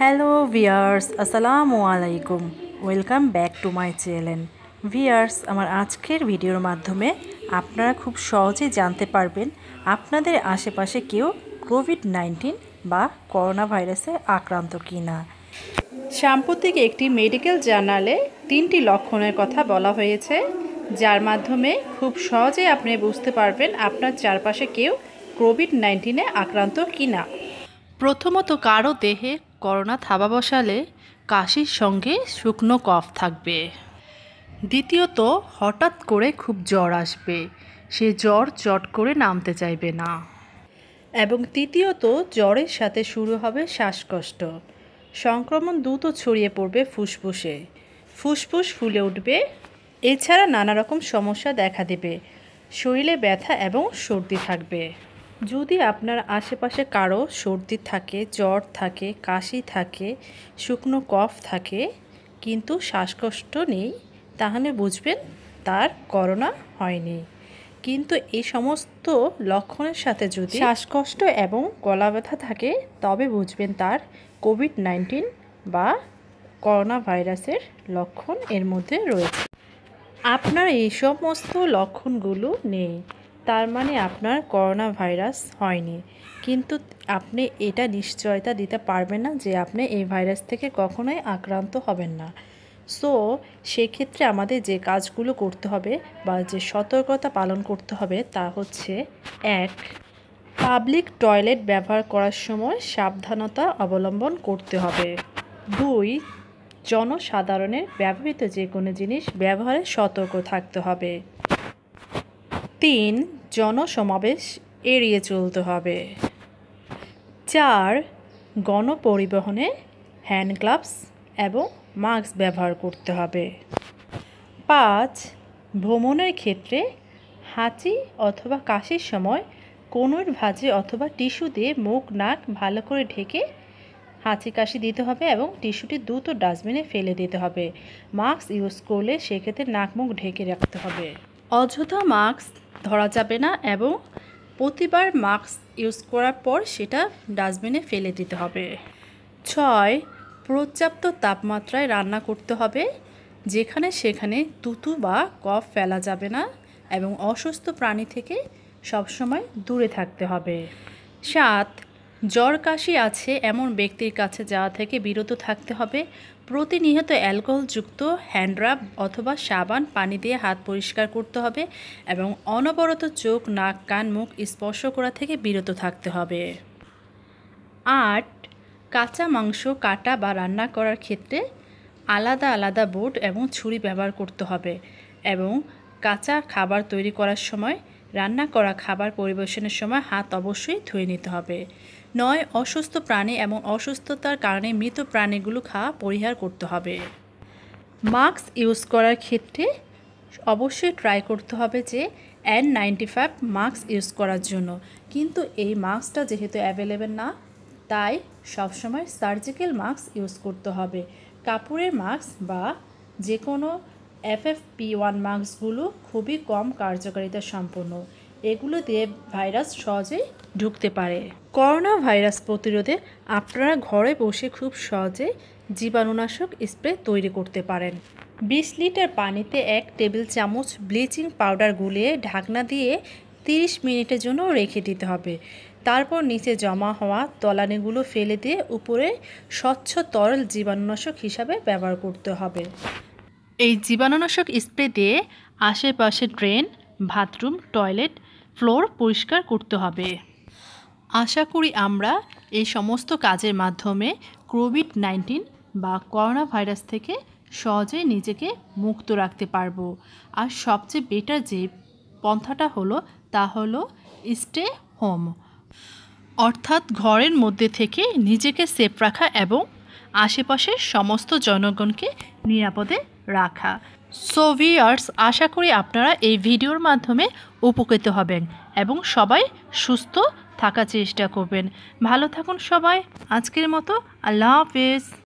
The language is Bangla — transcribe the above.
হ্যালো ভিয়ার্স আসসালামু আলাইকুম welcome back to my channel viewers আমার আজকের ভিডিওর মাধ্যমে আপনারা খুব সহজে জানতে পারবেন আপনাদের আশেপাশে কেউ কোভিড নাইন্টিন বা করোনা ভাইরাসে আক্রান্ত কি না সাম্প্রতিক একটি মেডিকেল জার্নালে তিনটি লক্ষণের কথা বলা হয়েছে যার মাধ্যমে খুব সহজে আপনি বুঝতে পারবেন আপনার চারপাশে কেউ কোভিড নাইন্টিনে আক্রান্ত কি না প্রথমত কারো দেহে করোনা থাবা বসালে কাশির সঙ্গে শুকনো কফ থাকবে দ্বিতীয়ত হঠাৎ করে খুব জ্বর আসবে সে জ্বর চট করে নামতে চাইবে না এবং তৃতীয়ত জ্বরের সাথে শুরু হবে শ্বাসকষ্ট সংক্রমণ দ্রুত ছড়িয়ে পড়বে ফুসফুসে ফুসফুস ফুলে উঠবে এছাড়া নানা রকম সমস্যা দেখা দেবে শরীরে ব্যথা এবং সর্দি থাকবে যদি আপনার আশেপাশে কারো সর্দি থাকে জ্বর থাকে কাশি থাকে শুকনো কফ থাকে কিন্তু শ্বাসকষ্ট নেই তাহলে বুঝবেন তার করোনা হয়নি কিন্তু এই সমস্ত লক্ষণের সাথে যদি শ্বাসকষ্ট এবং গলা ব্যথা থাকে তবে বুঝবেন তার কোভিড নাইন্টিন বা করোনা ভাইরাসের লক্ষণ এর মধ্যে রয়েছে আপনার এই সমস্ত লক্ষণগুলো নেই তার মানে আপনার করোনা ভাইরাস হয়নি কিন্তু আপনি এটা নিশ্চয়তা দিতে পারবেন না যে আপনি এই ভাইরাস থেকে কখনোই আক্রান্ত হবেন না সো সেক্ষেত্রে আমাদের যে কাজগুলো করতে হবে বা যে সতর্কতা পালন করতে হবে তা হচ্ছে এক পাবলিক টয়লেট ব্যবহার করার সময় সাবধানতা অবলম্বন করতে হবে দুই জনসাধারণের ব্যবহৃত যে কোনো জিনিস ব্যবহারে সতর্ক থাকতে হবে তিন জনসমাবেশ এড়িয়ে চলতে হবে চার গণপরিবহনে হ্যান্ড গ্লাভস এবং মাস্ক ব্যবহার করতে হবে পাঁচ ভ্রমণের ক্ষেত্রে হাঁচি অথবা কাশির সময় কোনোর ভাজে অথবা টিস্যু দিয়ে মুখ নাক ভালো করে ঢেকে হাঁচি কাশি দিতে হবে এবং টিস্যুটি দ্রুত ডাস্টবিনে ফেলে দিতে হবে মাস্ক ইউজ করলে সেক্ষেত্রে নাক মুখ ঢেকে রাখতে হবে অযথা মাস্ক ধরা যাবে না এবং প্রতিবার মাস্ক ইউজ করার পর সেটা ডাস্টবিনে ফেলে দিতে হবে ছয় পর্যাপ্ত তাপমাত্রায় রান্না করতে হবে যেখানে সেখানে তুতু বা কফ ফেলা যাবে না এবং অসুস্থ প্রাণী থেকে সবসময় দূরে থাকতে হবে সাত জ্বর কাশি আছে এমন ব্যক্তির কাছে যাওয়া থেকে বিরত থাকতে হবে প্রতিনিয়ত অ্যালকোহলযুক্ত হ্যান্ডরাব অথবা সাবান পানি দিয়ে হাত পরিষ্কার করতে হবে এবং অনবরত চোখ নাক কান মুখ স্পর্শ করা থেকে বিরত থাকতে হবে আট কাঁচা মাংস কাটা বা রান্না করার ক্ষেত্রে আলাদা আলাদা বোট এবং ছুরি ব্যবহার করতে হবে এবং কাঁচা খাবার তৈরি করার সময় রান্না করা খাবার পরিবেশনের সময় হাত অবশ্যই ধুয়ে নিতে হবে নয় অসুস্থ প্রাণী এবং অসুস্থতার কারণে মৃত প্রাণীগুলো খাওয়া পরিহার করতে হবে মাস্ক ইউজ করার ক্ষেত্রে অবশ্যই ট্রাই করতে হবে যে N ninety five mask use করার জন্য কিন্তু এই মাস্কটা যেহেতু অ্যাভেলেবেল না তাই সবসময় সার্জিক্যাল মাস্ক ইউজ করতে হবে কাপড়ের মাস্ক বা যে কোনো এফএফপি ওয়ান মাস্কগুলো খুবই কম কার্যকারিতা সম্পন্ন এগুলো দিয়ে ভাইরাস সহজেই ঢুকতে পারে করোনা ভাইরাস প্রতিরোধে আপনারা ঘরে বসে খুব সহজে জীবাণুনাশক স্প্রে তৈরি করতে পারেন বিশ লিটার পানিতে এক টেবিল চামচ ব্লিচিং পাউডার গুলিয়ে ঢাকনা দিয়ে 30 মিনিটের জন্য রেখে দিতে হবে তারপর নিচে জমা হওয়া তলানিগুলো ফেলে দিয়ে উপরে স্বচ্ছ তরল জীবাণুনাশক হিসাবে ব্যবহার করতে হবে এই জীবাণুনাশক স্প্রে দিয়ে আশেপাশে ড্রেন বাথরুম টয়লেট ফ্লোর পরিষ্কার করতে হবে আশা করি আমরা এই সমস্ত কাজের মাধ্যমে কোভিড নাইন্টিন বা করোনা ভাইরাস থেকে সহজে নিজেকে মুক্ত রাখতে পারবো আর সবচেয়ে বেটার যে পন্থাটা হলো তা হলো স্টে হোম অর্থাৎ ঘরের মধ্যে থেকে নিজেকে সেফ রাখা এবং আশেপাশের সমস্ত জনগণকে নিরাপদে রাখা সো ভিয়ার্স আশা করি আপনারা এই ভিডিওর মাধ্যমে উপকৃত হবেন এবং সবাই সুস্থ থাকার চেষ্টা করবেন ভালো থাকুন সবাই আজকের মতো আল্লাহ হাফিজ